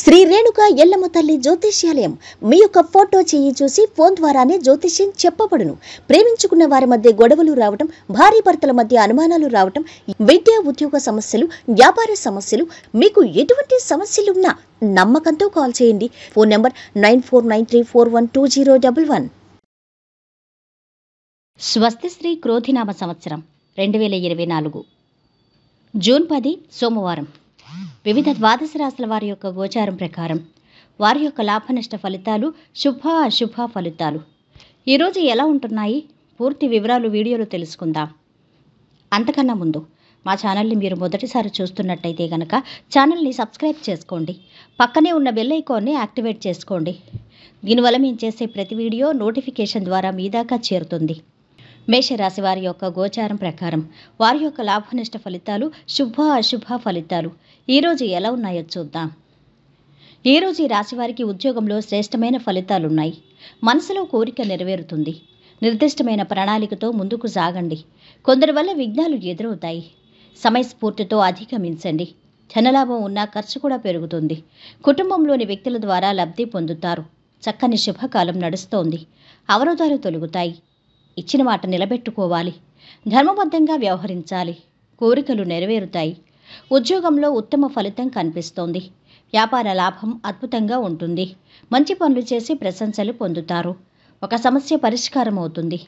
శ్రీ రేణుక ఎల్లమ్మ తల్లి జ్యోతిష్యాలయం మీ యొక్క ఫోటో చేయి చూసి ఫోన్ ద్వారానే జ్యోతిష్యం చెప్పబడును ప్రేమించుకున్న వారి మధ్య గొడవలు రావటం భారీ భర్తల మధ్య అనుమానాలు రావటం విద్యా ఉద్యోగ సమస్యలు వ్యాపార సమస్యలు మీకు ఎటువంటి సమస్యలున్నా నమ్మకంతో కాల్ చేయండి phone number nine four nine three four one two zero double one స్వస్తిశ్రీ క్రోధినామ సంవత్సరం రెండు వేల ఇరవై నాలుగు జూన్ పది సోమవారం వివిధ ద్వాదశ రాశుల వారి యొక్క గోచారం ప్రకారం వారి యొక్క లాభనష్ట ఫలితాలు శుభ అశుభ ఫలితాలు ఈరోజు ఎలా ఉంటున్నాయి పూర్తి వివరాలు వీడియోలో తెలుసుకుందాం అంతకన్నా ముందు మా ఛానల్ని మీరు మొదటిసారి చూస్తున్నట్టయితే కనుక ఛానల్ని సబ్స్క్రైబ్ చేసుకోండి పక్కనే ఉన్న బెల్ ఐకాన్ని యాక్టివేట్ చేసుకోండి దీనివల్ల మేము చేసే ప్రతి వీడియో నోటిఫికేషన్ ద్వారా మీ దాకా చేరుతుంది మేషరాశి వారి యొక్క గోచారం ప్రకారం వారి యొక్క లాభనిష్ట ఫలితాలు శుభ అశుభ ఫలితాలు ఈరోజు ఎలా ఉన్నాయో చూద్దాం ఈరోజు ఈ రాశివారికి ఉద్యోగంలో శ్రేష్టమైన ఫలితాలున్నాయి మనసులో కోరిక నెరవేరుతుంది నిర్దిష్టమైన ప్రణాళికతో ముందుకు సాగండి కొందరి వల్ల విఘ్నాలు ఎదురవుతాయి సమయస్ఫూర్తితో అధిగమించండి ధనలాభం ఉన్నా ఖర్చు కూడా పెరుగుతుంది కుటుంబంలోని వ్యక్తుల ద్వారా లబ్ధి పొందుతారు చక్కని శుభకాలం నడుస్తోంది అవరోధాలు తొలుగుతాయి ఇచ్చిన మాట నిలబెట్టుకోవాలి ధర్మబద్ధంగా వ్యవహరించాలి కోరికలు నెరవేరుతాయి ఉద్యోగంలో ఉత్తమ ఫలితం కనిపిస్తోంది వ్యాపార లాభం అద్భుతంగా ఉంటుంది మంచి పనులు చేసి ప్రశంసలు పొందుతారు ఒక సమస్య పరిష్కారం అవుతుంది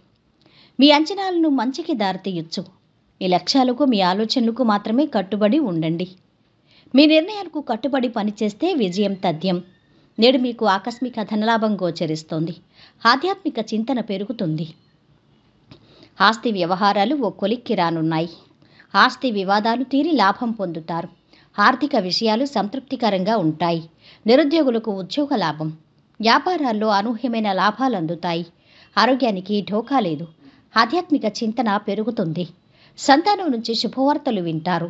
మీ అంచనాలను మంచికి దారితీయొచ్చు మీ లక్ష్యాలకు మీ ఆలోచనలకు మాత్రమే కట్టుబడి ఉండండి మీ నిర్ణయాలకు కట్టుబడి పనిచేస్తే విజయం తథ్యం నేడు మీకు ఆకస్మిక ధనలాభం గోచరిస్తోంది ఆధ్యాత్మిక చింతన పెరుగుతుంది ఆస్తి వ్యవహారాలు ఓ కొలిక్కి రానున్నాయి ఆస్తి వివాదాలు తీరి లాభం పొందుతారు ఆర్థిక విషయాలు సంతృప్తికరంగా ఉంటాయి నిరుద్యోగులకు ఉద్యోగ లాభం వ్యాపారాల్లో అనూహ్యమైన లాభాలు అందుతాయి ఆరోగ్యానికి ఢోకా లేదు ఆధ్యాత్మిక చింతన పెరుగుతుంది సంతానం నుంచి శుభవార్తలు వింటారు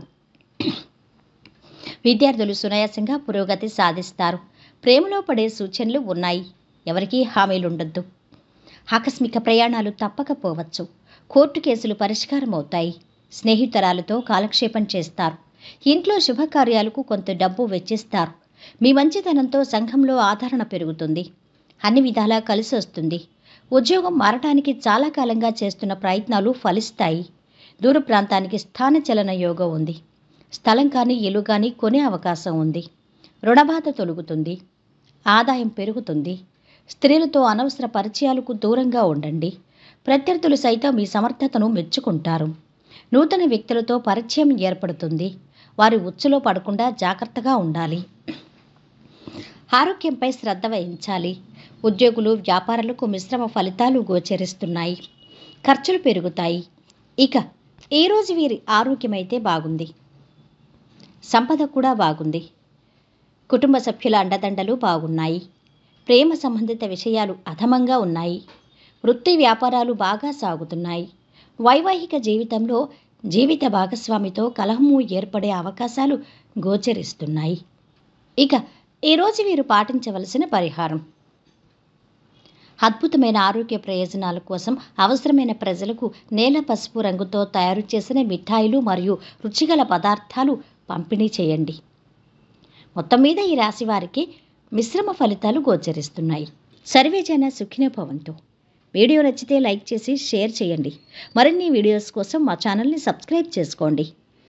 విద్యార్థులు సునాయాసంగా పురోగతి సాధిస్తారు ప్రేమలో పడే సూచనలు ఉన్నాయి ఎవరికీ హామీలుండద్దు ఆకస్మిక ప్రయాణాలు తప్పకపోవచ్చు కోర్టు కేసులు పరిష్కారమవుతాయి స్నేహితురాలతో కాలక్షేపం చేస్తారు ఇంట్లో శుభకార్యాలకు కొంత డబ్బు వెచ్చిస్తారు మీ మంచితనంతో సంఘంలో ఆదరణ పెరుగుతుంది అన్ని విధాలా కలిసి వస్తుంది ఉద్యోగం మారటానికి చాలా కాలంగా చేస్తున్న ప్రయత్నాలు ఫలిస్తాయి దూర ప్రాంతానికి స్థానచలన యోగం ఉంది స్థలం కానీ ఇల్లు కానీ కొనే అవకాశం ఉంది రుణబాధ తొలుగుతుంది ఆదాయం పెరుగుతుంది స్త్రీలతో అనవసర పరిచయాలకు దూరంగా ఉండండి ప్రత్యర్థులు సైతం మీ సమర్థతను మెచ్చుకుంటారు నూతన వ్యక్తులతో పరిచయం ఏర్పడుతుంది వారి ఉచ్చులో పడకుండా జాగ్రత్తగా ఉండాలి ఆరోగ్యంపై శ్రద్ధ వహించాలి ఉద్యోగులు వ్యాపారులకు మిశ్రమ ఫలితాలు గోచరిస్తున్నాయి ఖర్చులు పెరుగుతాయి ఇక ఈరోజు వీరి ఆరోగ్యమైతే బాగుంది సంపద కూడా బాగుంది కుటుంబ సభ్యుల అండదండలు బాగున్నాయి ప్రేమ సంబంధిత విషయాలు అధమంగా ఉన్నాయి వృత్తి వ్యాపారాలు బాగా సాగుతున్నాయి వైవాహిక జీవితంలో జీవిత భాగస్వామితో కలహము ఏర్పడే అవకాశాలు గోచరిస్తున్నాయి ఇక ఈరోజు వీరు పాటించవలసిన పరిహారం అద్భుతమైన ఆరోగ్య ప్రయోజనాల కోసం అవసరమైన ప్రజలకు నేల పసుపు రంగుతో తయారు చేసిన మిఠాయిలు మరియు రుచిగల పదార్థాలు పంపిణీ చేయండి మొత్తం మీద ఈ రాశి వారికి మిశ్రమ ఫలితాలు గోచరిస్తున్నాయి సర్వేజన భవంతో వీడియో నచ్చితే లైక్ చేసి షేర్ చేయండి మరిన్ని వీడియోస్ కోసం మా ఛానల్ని సబ్స్క్రైబ్ చేసుకోండి